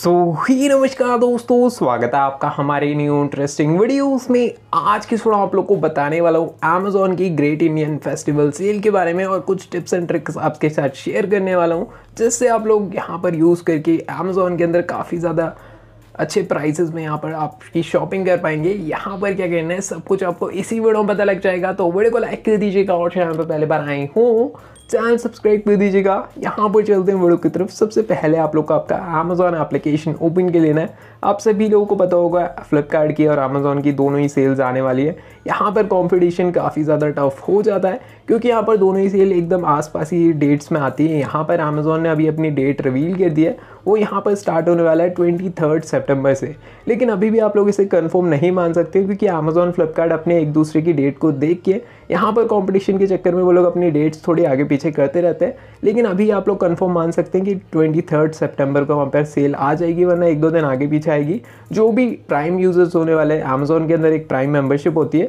सो so, ही नमस्कार दोस्तों स्वागत है आपका हमारे न्यू इंटरेस्टिंग वीडियोस में आज की थोड़ा आप लोग को बताने वाला हूँ अमेजोन की ग्रेट इंडियन फेस्टिवल सेल के बारे में और कुछ टिप्स एंड ट्रिक्स आपके साथ शेयर करने वाला हूँ जिससे आप लोग यहाँ पर यूज़ करके अमेजोन के अंदर काफ़ी ज़्यादा अच्छे प्राइसेस में यहाँ पर आपकी शॉपिंग कर पाएंगे यहाँ पर क्या कहना है सब कुछ आपको इसी वीडियो में पता लग जाएगा तो वीडियो को लाइक कर दीजिएगा और चैनल पर पहले बार आए हो चैनल सब्सक्राइब कर दीजिएगा यहाँ पर चलते हैं वीडियो की तरफ सबसे पहले आप लोग को आपका अमेजोन एप्लीकेशन ओपन के लेना है आप सभी लोगों को पता होगा फ्लिपकार्ट की और अमेजोन की दोनों ही सेल्स आने वाली है यहाँ पर कंपटीशन काफ़ी ज़्यादा टफ हो जाता है क्योंकि यहाँ पर दोनों ही सेल एकदम आसपास ही डेट्स में आती है यहाँ पर अमेज़ोन ने अभी अपनी डेट रिवील कर दी है वो यहाँ पर स्टार्ट होने वाला है ट्वेंटी थर्ड सेप्टेम्बर से लेकिन अभी भी आप लोग इसे कन्फर्म नहीं मान सकते क्योंकि अमेज़ोन फ्लिपकार्ट अपने एक दूसरे की डेट को देख के यहाँ पर कॉम्पिटिशन के चक्कर में वो लोग अपनी डेट्स थोड़ी आगे पीछे करते रहते हैं लेकिन अभी आप लोग कन्फर्म मान सकते हैं कि ट्वेंटी थर्ड सेप्टेम्बर को वहाँ पर सेल आ जाएगी वरना एक दो दिन आगे पीछे आएगी जो भी प्राइम यूज़र्स होने वाले हैं अमेज़ोन के अंदर एक प्राइम मेम्बरशिप होती है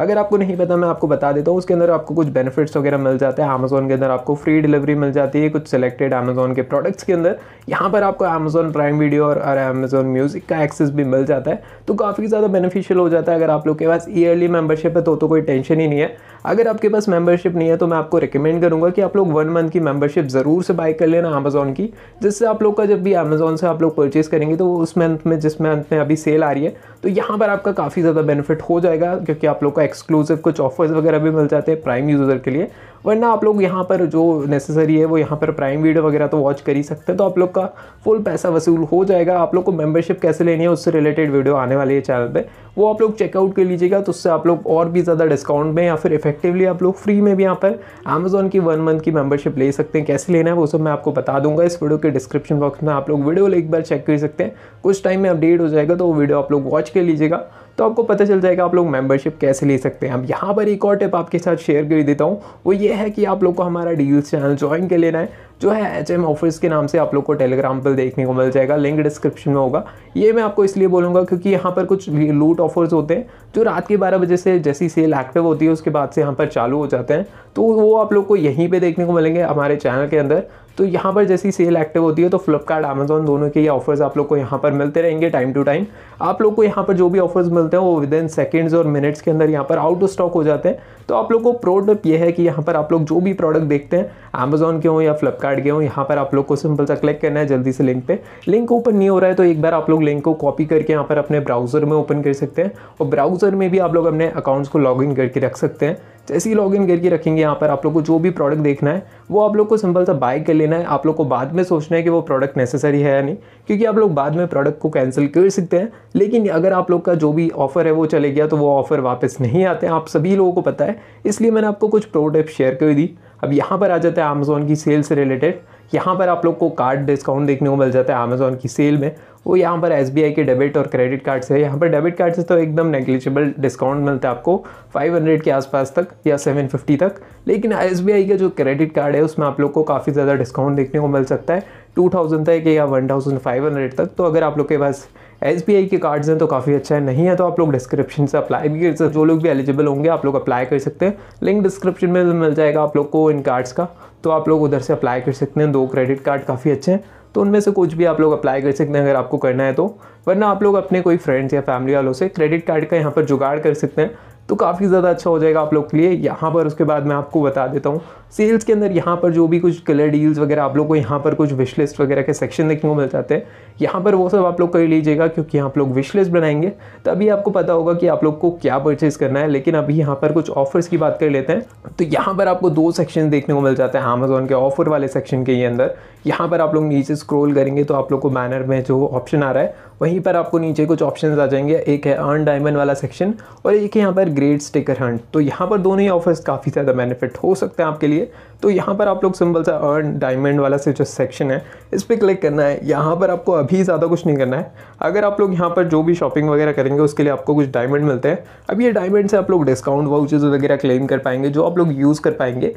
अगर आपको नहीं पता मैं आपको बता देता हूँ उसके अंदर आपको कुछ बेनिफिट्स वगैरह मिल जाते हैं अमेज़ोन के अंदर आपको फ्री डिलीवरी मिल जाती है कुछ सेलेक्टेड अमेज़ोन के प्रोडक्ट्स के अंदर यहाँ पर आपको अमेज़ोन प्राइम वीडियो और अमेज़ोन म्यूज़िक का एक्सेस भी मिल जाता है तो काफ़ी ज़्यादा बेनिफिशियल हो जाता है अगर आप लोग के पास ईयरली मेम्बरशिप है तो, तो कोई टेंशन ही नहीं है अगर आपके पास मेंबरशिप नहीं है तो मैं आपको रिकमेंड करूँगा कि आप लोग वन मंथ की मेंबरशिप ज़रूर से बाय कर लेना अमेज़ोन की जिससे आप लोग का जब भी अमेज़ोन से आप लोग परचेज़ करेंगे तो उस मंथ में जिस मंथ में अभी सेल आ रही है तो यहाँ पर आपका काफ़ी ज़्यादा बेनिफिट हो जाएगा क्योंकि आप लोग का एक्सक्लूसिव कुछ ऑफर्स वगैरह भी मिल जाते हैं प्राइम यूज़र के लिए वरना आप लोग यहाँ पर जो नेसेसरी है वो यहाँ पर प्राइम वीडियो वगैरह तो वॉच कर ही सकते हैं तो आप लोग का फुल पैसा वसूल हो जाएगा आप लोग को मेंबरशिप कैसे लेनी है उससे रिलेटेड वीडियो आने वाली है चैनल पर वो आप लोग चेकआउट कर लीजिएगा तो उससे आप लोग और भी ज़्यादा डिस्काउंट में या फिर इफेक्टिवली आप लोग फ्री में भी यहाँ पर अमेजोन की वन मंथ की मेम्बरशिप ले सकते हैं कैसे लेना है वो सब मैं आपको बता दूंगा इस वीडियो के डिस्क्रिप्शन बॉक्स में आप लोग वीडियो एक बार चेक कर सकते हैं कुछ टाइम में अपडेट हो जाएगा तो वो वीडियो आप लोग वॉच कर लीजिएगा तो आपको पता चल जाएगा आप लोग मेंबरशिप कैसे ले सकते हैं अब यहाँ पर एक और टिप आपके साथ शेयर कर देता हूँ वो ये है कि आप लोग को हमारा डील्स चैनल ज्वाइन कर लेना है जो है एच एम ऑफिस के नाम से आप लोग को टेलीग्राम पर देखने को मिल जाएगा लिंक डिस्क्रिप्शन में होगा ये मैं आपको इसलिए बोलूँगा क्योंकि यहाँ पर कुछ लूट ऑफर्स होते हैं जो रात के बारह बजे से जैसी सेल एक्टिव होती है उसके बाद से यहाँ पर चालू हो जाते हैं तो वो आप लोग को यहीं पर देखने को मिलेंगे हमारे चैनल के अंदर तो यहाँ पर जैसी सेल एक्टिव होती है तो फ्लिपकार्ट अमेजोन दोनों के ये ऑफर्स आप लोग को यहाँ पर मिलते रहेंगे टाइम टू टाइम आप लोग को यहाँ पर जो भी ऑफर्स मिलते हैं वो विद इन सेकेंड्स और मिनट्स के अंदर यहाँ पर आउट ऑफ स्टॉक हो जाते हैं तो आप लोग को प्रोडक्ट ये है कि यहाँ पर आप लोग जो भी प्रोडक्ट देखते हैं अमेजोन के हों या फ्लिपकार्ट कार्ड गए हो यहाँ पर आप लोग को सिंपल सा क्लिक करना है जल्दी से लिंक पे लिंक ओपन नहीं हो रहा है तो एक बार आप लोग लिंक को कॉपी करके यहाँ पर अपने ब्राउज़र में ओपन कर सकते हैं और ब्राउज़र में भी आप लोग अपने अकाउंट्स को लॉगिन करके रख सकते हैं जैसे ही लॉगिन करके रखेंगे यहाँ पर आप लोग को जो भी प्रोडक्ट देखना है वो आप लोग को सिंपल सा बाय कर लेना है आप लोग को बाद में सोचना है कि वो प्रोडक्ट नेसेसरी है या नहीं क्योंकि आप लोग बाद में प्रोडक्ट को कैंसिल कर सकते हैं लेकिन अगर आप लोग का जो भी ऑफ़र है वो चले गया तो वो ऑफ़र वापस नहीं आते हैं आप सभी लोगों को पता है इसलिए मैंने आपको कुछ प्रोडक्ट शेयर कर दी अब यहाँ पर आ जाता है अमेज़ोन की सेल से रिलेटेड यहाँ पर आप लोग को कार्ड डिस्काउंट देखने को मिल जाता है अमेज़ोन की सेल में वो यहाँ पर एस के डेबिट और क्रेडिट कार्ड से यहाँ पर डेबिट कार्ड से तो एकदम नेग्लिजिबल डिस्काउंट मिलता है आपको 500 के आसपास तक या 750 तक लेकिन एस का जो क्रेडिट कार्ड है उसमें आप लोग को काफ़ी ज़्यादा डिस्काउंट देखने को मिल सकता है 2000 तक या 1500 तक तो अगर आप लोग के पास एस के कार्ड्स हैं तो काफ़ी अच्छा है नहीं है तो आप लोग डिस्क्रिप्शन से अप्लाई भी कर सकते जो लोग भी एलिजिबल होंगे आप लोग अप्लाई कर सकते हैं लिंक डिस्क्रिप्शन में मिल जाएगा आप लोग को इन कार्ड्स का तो आप लोग उधर से अप्लाई कर सकते हैं दो क्रेडिट कार्ड काफ़ी अच्छे हैं तो उनमें से कुछ भी आप लोग अप्लाई कर सकते हैं अगर आपको करना है तो वरना आप लोग अपने कोई फ्रेंड्स या फैमिली वालों से क्रेडिट कार्ड का यहाँ पर जुगाड़ कर सकते हैं तो काफ़ी ज़्यादा अच्छा हो जाएगा आप लोग के लिए यहाँ पर उसके बाद मैं आपको बता देता हूँ सेल्स के अंदर यहाँ पर जो भी कुछ कलर डील्स वगैरह आप लोग को यहाँ पर कुछ विश लिस्ट वगैरह के सेक्शन देखने को मिल जाते हैं यहाँ पर वो सब आप लोग कर लीजिएगा क्योंकि आप लोग विश लिस्ट बनाएंगे तभी आपको पता होगा कि आप लोग को क्या परचेज करना है लेकिन अभी यहाँ पर कुछ ऑफर्स की बात कर लेते हैं तो यहाँ पर आपको दो सेक्शन देखने को मिल जाते हैं अमेजोन के ऑफर वाले सेक्शन के ही अंदर यहाँ पर आप लोग नीचे स्क्रोल करेंगे तो आप लोग को बैनर में जो ऑप्शन आ रहा है वहीं पर आपको नीचे कुछ ऑप्शन आ जाएंगे एक है अर्न डायमंड वाला सेक्शन और एक है यहाँ पर ग्रेट स्टिकर हंट तो यहाँ पर दोनों ही ऑफर्स काफ़ी ज़्यादा बेनिफिट हो सकते हैं आपके लिए लिए तो यहाँ पर आप लोग सिंपल सा अर्न डायमंड वाला से जो सेक्शन है इस पर क्लिक करना है यहाँ पर आपको अभी ज़्यादा कुछ नहीं करना है अगर आप लोग यहाँ पर जो भी शॉपिंग वगैरह करेंगे उसके लिए आपको कुछ डायमंड मिलते हैं अब ये डायमंड से आप लोग डिस्काउंट वाउचर्स वगैरह क्लेम कर पाएंगे जो आप लोग यूज़ कर पाएंगे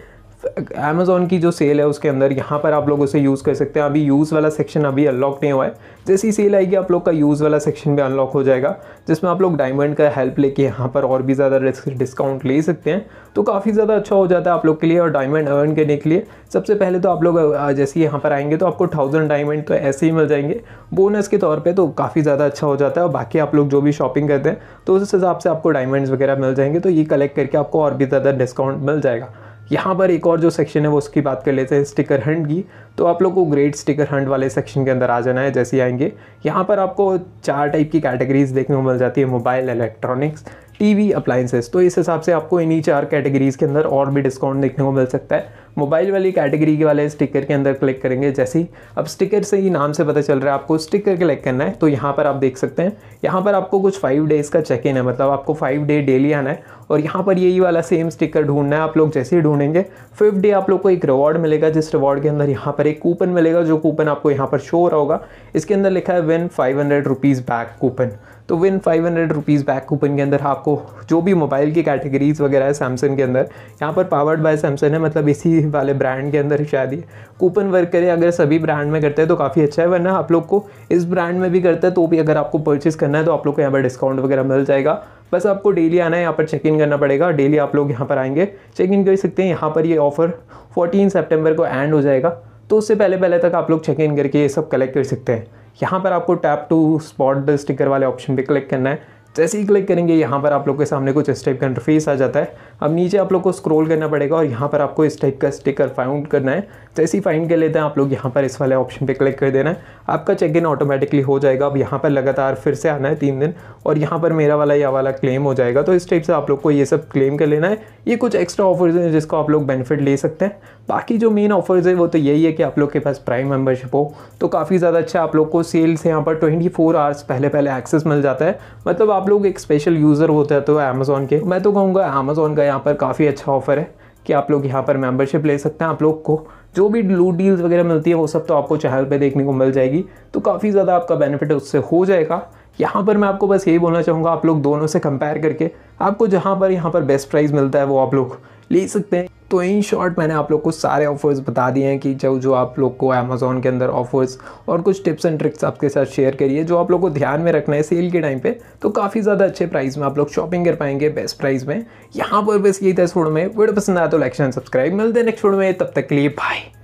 अमेज़ोन की जो सेल है उसके अंदर यहाँ पर आप लोग उसे यूज़ कर सकते हैं अभी यूज़ वाला सेक्शन अभी अनलॉक नहीं हुआ है जैसे ही सेल आएगी आप लोग का यूज़ वाला सेक्शन भी अनलॉक हो जाएगा जिसमें आप लोग डायमंड का हेल्प लेके यहाँ पर और भी ज़्यादा डिस्काउंट ले सकते हैं तो काफ़ी ज़्यादा अच्छा हो जाता है आप लोग के लिए और डायमंड अर्न करने के लिए सबसे पहले तो आप लोग जैसे ही यहाँ पर आएंगे तो आपको थाउजेंड डायमंड तो ऐसे ही मिल जाएंगे बोनस के तौर पर तो काफ़ी ज़्यादा अच्छा हो जाता है और बाकी आप लोग जो भी शॉपिंग करते हैं तो उस हिसाब से आपको डायमंड्स वगैरह मिल जाएंगे तो ये कलेक्ट करके आपको और भी ज़्यादा डिस्काउंट मिल जाएगा यहाँ पर एक और जो सेक्शन है वो उसकी बात कर लेते हैं स्टिकर हंड की तो आप लोग को ग्रेट स्टिकर हंड वाले सेक्शन के अंदर आ जाना है जैसे आएंगे यहाँ पर आपको चार टाइप की कैटेगरीज देखने को मिल जाती है मोबाइल इलेक्ट्रॉनिक्स टीवी अप्लाइंसेस तो इस हिसाब से आपको इन्हीं चार कैटेगरीज़ के अंदर और भी डिस्काउंट देखने को मिल सकता है मोबाइल वाली कैटेगरी के वाले स्टिकर के अंदर क्लिक करेंगे जैसे ही अब स्टिकर से ही नाम से पता चल रहा है आपको स्टिकर क्लिक करना है तो यहाँ पर आप देख सकते हैं यहाँ पर आपको कुछ फाइव डेज़ का चेक इन है मतलब आपको फाइव डे डेली आना है और यहाँ पर यही वाला सेम स्टिकर ढूंढना है आप लोग जैसे ही ढूंढेंगे फिफ्थ डे आप लोग को एक रिवॉर्ड मिलेगा जिस रिवॉर्ड के अंदर यहाँ पर एक कूपन मिलेगा जो कूपन आपको यहाँ पर शो हो रहा होगा इसके अंदर लिखा है win five hundred rupees back coupon तो win five hundred rupees back coupon के अंदर आपको जो भी मोबाइल की कैटेगरीज वगैरह है सैमसंग के अंदर यहाँ पर पावर्ड बाय सैमसंग है मतलब इसी वाले ब्रांड के अंदर शायद ये कूपन वर्क करें अगर सभी ब्रांड में करते हैं तो काफ़ी अच्छा है वरना आप लोग को इस ब्रांड में भी करते हैं तो भी अगर आपको परचेज़ करना है तो आप लोग को यहाँ पर डिस्काउंट वगैरह मिल जाएगा बस आपको डेली आना है यहाँ पर चेक इन करना पड़ेगा डेली आप लोग यहाँ पर आएंगे चेक इन कर सकते हैं यहाँ पर ये ऑफ़र फोर्टीन सेप्टेम्बर को एंड हो जाएगा तो उससे पहले पहले तक आप लोग चेक इन करके ये सब कलेक्ट कर सकते हैं यहाँ पर आपको टैप टू स्पॉट स्टिकर वाले ऑप्शन पे क्लिक करना है जैसे ही क्लिक करेंगे यहाँ पर आप लोग के सामने कुछ इस टाइप का इंटरफेस आ जाता है अब नीचे आप लोग को स्क्रॉल करना पड़ेगा और यहाँ पर आपको इस टाइप का स्टिकर फाइंड करना है जैसे ही फाइंड कर लेते हैं आप लोग यहाँ पर इस वाले ऑप्शन पे क्लिक कर देना है आपका चेक इन ऑटोमेटिकली हो जाएगा अब यहाँ पर लगातार फिर से आना है तीन दिन और यहाँ पर मेरा वाला या वाला क्लेम हो जाएगा तो इस टाइप से आप लोग को ये सब क्लेम कर लेना है ये कुछ एक्स्ट्रा ऑफर्स हैं जिसको आप लोग बेनिफिट ले सकते हैं बाकी जो मेन ऑफर्स है वो तो यही है कि आप लोग के पास प्राइम मेम्बरशिप हो तो काफ़ी ज़्यादा अच्छा आप लोग को सेल्स यहाँ पर ट्वेंटी आवर्स पहले पहले एक्सेस मिल जाता है मतलब आप लोग एक स्पेशल यूज़र होते हैं तो अमेज़ोन के मैं तो कहूँगा अमेज़ोन का यहाँ पर काफ़ी अच्छा ऑफर है कि आप लोग यहाँ पर मेंबरशिप ले सकते हैं आप लोग को जो भी लू डील्स वगैरह मिलती है वो सब तो आपको चैनल पे देखने को मिल जाएगी तो काफ़ी ज़्यादा आपका बेनिफिट उससे हो जाएगा यहाँ पर मैं आपको बस यही बोलना चाहूँगा आप लोग दोनों से कंपेयर करके आपको जहाँ पर यहाँ पर बेस्ट प्राइस मिलता है वो आप लोग ले सकते हैं तो इन शॉर्ट मैंने आप लोग को सारे ऑफर्स बता दिए हैं कि जो जो आप लोग को अमेज़ोन के अंदर ऑफर्स और कुछ टिप्स एंड ट्रिक्स आपके साथ शेयर करिए जो आप लोग को ध्यान में रखना है सेल के टाइम पे तो काफ़ी ज़्यादा अच्छे प्राइस में आप लोग शॉपिंग कर पाएंगे बेस्ट प्राइस में यहाँ पर बस यही था इस फोड़ में वीडियो पसंद आया तो लाइक एंड सब्सक्राइब मिलते हैं नेक्स्ट फोड़ में तब तक के लिए बाई